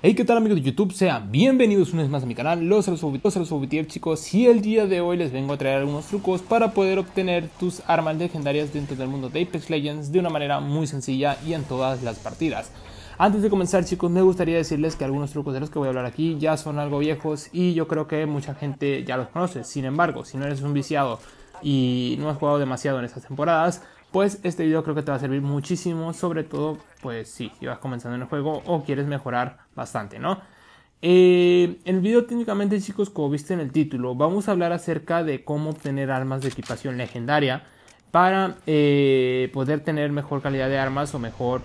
Hey, ¿qué tal amigos de YouTube? Sean bienvenidos una vez más a mi canal, los Alusubitief chicos y el día de hoy les vengo a traer algunos trucos para poder obtener tus armas legendarias dentro del mundo de Apex Legends de una manera muy sencilla y en todas las partidas. Antes de comenzar chicos me gustaría decirles que algunos trucos de los que voy a hablar aquí ya son algo viejos y yo creo que mucha gente ya los conoce, sin embargo si no eres un viciado y no has jugado demasiado en estas temporadas pues este video creo que te va a servir muchísimo, sobre todo pues si vas comenzando en el juego o quieres mejorar bastante, ¿no? Eh, el video técnicamente chicos, como viste en el título, vamos a hablar acerca de cómo obtener armas de equipación legendaria para eh, poder tener mejor calidad de armas o mejor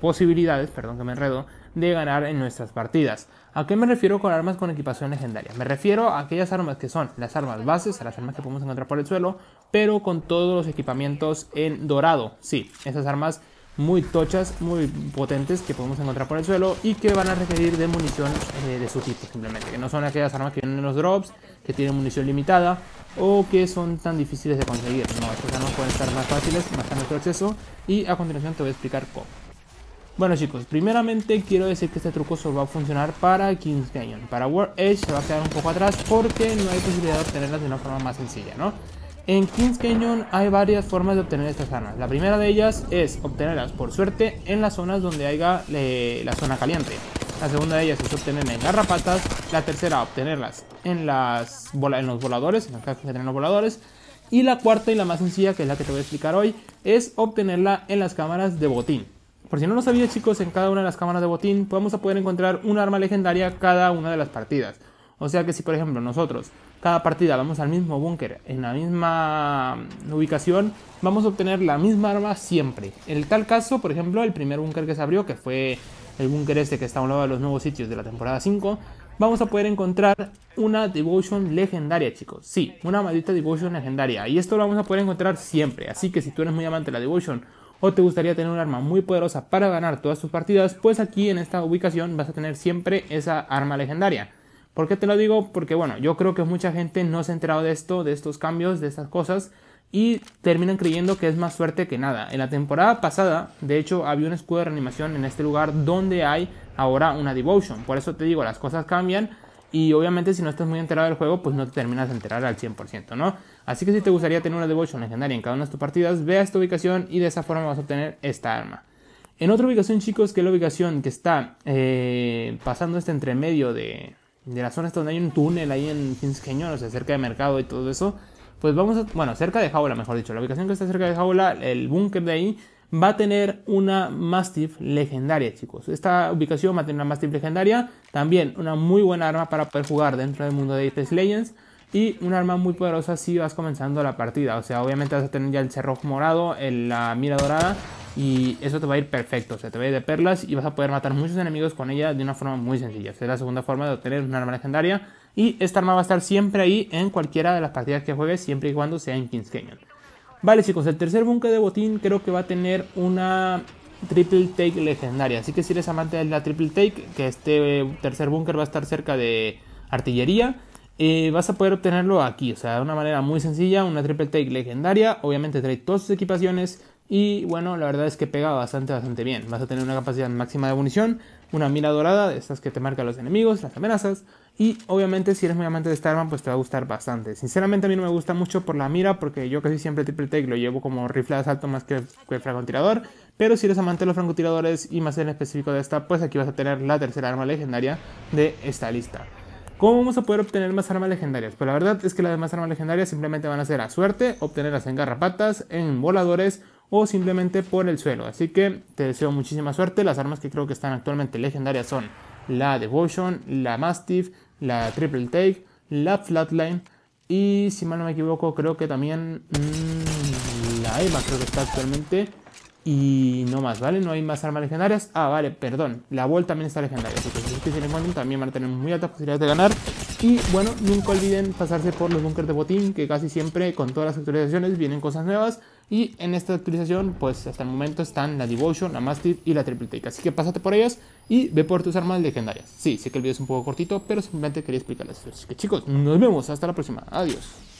posibilidades, perdón que me enredo, de ganar en nuestras partidas. ¿A qué me refiero con armas con equipación legendaria? Me refiero a aquellas armas que son las armas bases, a las armas que podemos encontrar por el suelo, pero con todos los equipamientos en dorado. Sí, esas armas muy tochas, muy potentes que podemos encontrar por el suelo y que van a requerir de munición eh, de su tipo simplemente, que no son aquellas armas que vienen en los drops, que tienen munición limitada o que son tan difíciles de conseguir. No, estas armas pueden estar más fáciles, más nuestro acceso y a continuación te voy a explicar cómo. Bueno chicos, primeramente quiero decir que este truco solo va a funcionar para King's Canyon. Para War Edge se va a quedar un poco atrás porque no hay posibilidad de obtenerlas de una forma más sencilla, ¿no? En King's Canyon hay varias formas de obtener estas armas. La primera de ellas es obtenerlas por suerte en las zonas donde haya la zona caliente. La segunda de ellas es obtenerlas en garrapatas. La tercera, obtenerlas en, en los voladores, en las que los voladores. Y la cuarta y la más sencilla, que es la que te voy a explicar hoy, es obtenerla en las cámaras de botín. Por si no lo sabía chicos, en cada una de las cámaras de botín vamos a poder encontrar un arma legendaria cada una de las partidas. O sea que si por ejemplo nosotros cada partida vamos al mismo búnker, en la misma ubicación, vamos a obtener la misma arma siempre. En tal caso, por ejemplo, el primer búnker que se abrió, que fue el búnker este que está a un lado de los nuevos sitios de la temporada 5, vamos a poder encontrar una devotion legendaria, chicos. Sí, una maldita devotion legendaria. Y esto lo vamos a poder encontrar siempre. Así que si tú eres muy amante de la devotion o te gustaría tener un arma muy poderosa para ganar todas tus partidas, pues aquí en esta ubicación vas a tener siempre esa arma legendaria. ¿Por qué te lo digo? Porque bueno, yo creo que mucha gente no se ha enterado de esto, de estos cambios, de estas cosas, y terminan creyendo que es más suerte que nada. En la temporada pasada, de hecho, había un escudo de reanimación en este lugar donde hay ahora una devotion. Por eso te digo, las cosas cambian y obviamente si no estás muy enterado del juego, pues no te terminas de enterar al 100%, ¿no? Así que si te gustaría tener una devotion legendaria en cada una de tus partidas, ve a esta ubicación y de esa forma vas a obtener esta arma. En otra ubicación, chicos, que es la ubicación que está eh, pasando este entremedio de, de zona zona donde hay un túnel ahí en Kings o sea, cerca de mercado y todo eso, pues vamos a, bueno, cerca de Jaula, mejor dicho, la ubicación que está cerca de Jaula, el búnker de ahí, va a tener una Mastiff legendaria, chicos. Esta ubicación va a tener una Mastiff legendaria. También una muy buena arma para poder jugar dentro del mundo de Apex Legends. Y una arma muy poderosa si vas comenzando la partida. O sea, obviamente vas a tener ya el cerrojo morado, la mira dorada. Y eso te va a ir perfecto. O sea, te va a ir de perlas y vas a poder matar muchos enemigos con ella de una forma muy sencilla. es la segunda forma de obtener una arma legendaria. Y esta arma va a estar siempre ahí en cualquiera de las partidas que juegues, siempre y cuando sea en King's Canyon. Vale chicos, el tercer búnker de botín creo que va a tener una triple take legendaria. Así que si eres amante de la triple take, que este tercer búnker va a estar cerca de artillería, eh, vas a poder obtenerlo aquí. O sea, de una manera muy sencilla, una triple take legendaria. Obviamente trae todas sus equipaciones, y bueno, la verdad es que pega bastante, bastante bien. Vas a tener una capacidad máxima de munición, una mira dorada, de estas que te marcan los enemigos, las amenazas. Y obviamente si eres muy amante de esta arma, pues te va a gustar bastante. Sinceramente a mí no me gusta mucho por la mira, porque yo casi siempre triple take lo llevo como rifle de asalto más que, que francotirador. Pero si eres amante de los francotiradores y más en específico de esta, pues aquí vas a tener la tercera arma legendaria de esta lista. ¿Cómo vamos a poder obtener más armas legendarias? Pues la verdad es que las demás armas legendarias simplemente van a ser a suerte, obtenerlas en garrapatas, en voladores o simplemente por el suelo. Así que te deseo muchísima suerte. Las armas que creo que están actualmente legendarias son la Devotion, la Mastiff, la Triple Take, la Flatline y si mal no me equivoco creo que también mm, la Ema creo que está actualmente y no más, ¿vale? No hay más armas legendarias. Ah, vale, perdón. La Wall también está legendaria. Así que si es se también van a tener muy altas posibilidades de ganar. Y bueno, nunca olviden pasarse por los bunkers de botín, que casi siempre con todas las actualizaciones vienen cosas nuevas. Y en esta actualización, pues hasta el momento están la Devotion, la Mastiff y la Triple Take. Así que pásate por ellas y ve por tus armas legendarias. Sí, sé que el video es un poco cortito, pero simplemente quería explicarles. Así que chicos, nos vemos. Hasta la próxima. Adiós.